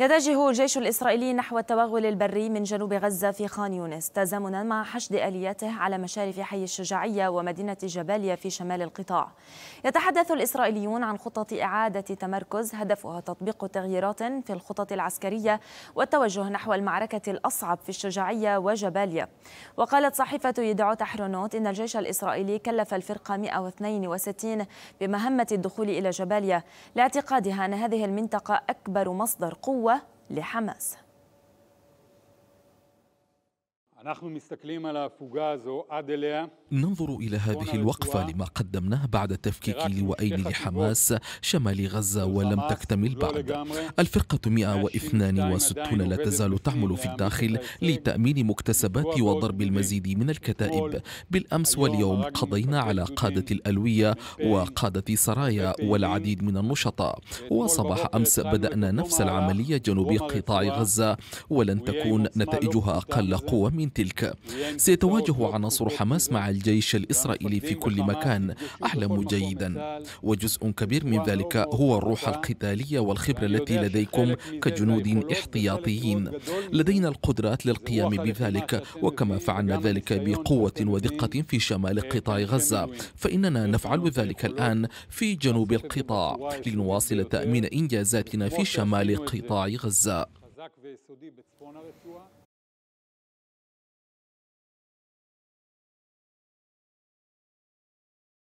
يتجه الجيش الإسرائيلي نحو التوغل البري من جنوب غزة في خان يونس تزامنا مع حشد آلياته على مشارف حي الشجاعية ومدينة جباليا في شمال القطاع يتحدث الإسرائيليون عن خطة إعادة تمركز هدفها تطبيق تغييرات في الخطط العسكرية والتوجه نحو المعركة الأصعب في الشجاعية وجباليا وقالت صحيفة يدعو تحرونوت إن الجيش الإسرائيلي كلف الفرقة 162 بمهمة الدخول إلى جباليا لاعتقادها أن هذه المنطقة أكبر مصدر قوة قوة لحماس ننظر إلى هذه الوقفة لما قدمناه بعد تفكيك لواءين لحماس شمال غزة ولم تكتمل بعد الفرقة 162 لا تزال تعمل في الداخل لتأمين مكتسبات وضرب المزيد من الكتائب بالأمس واليوم قضينا على قادة الألوية وقادة سرايا والعديد من النشطاء وصباح أمس بدأنا نفس العملية جنوب قطاع غزة ولن تكون نتائجها أقل قوة من من تلك سيتواجه عناصر حماس مع الجيش الإسرائيلي في كل مكان أعلم جيدا وجزء كبير من ذلك هو الروح القتالية والخبرة التي لديكم كجنود احتياطيين لدينا القدرات للقيام بذلك وكما فعلنا ذلك بقوة ودقة في شمال قطاع غزة فإننا نفعل ذلك الآن في جنوب القطاع لنواصل تأمين إنجازاتنا في شمال قطاع غزة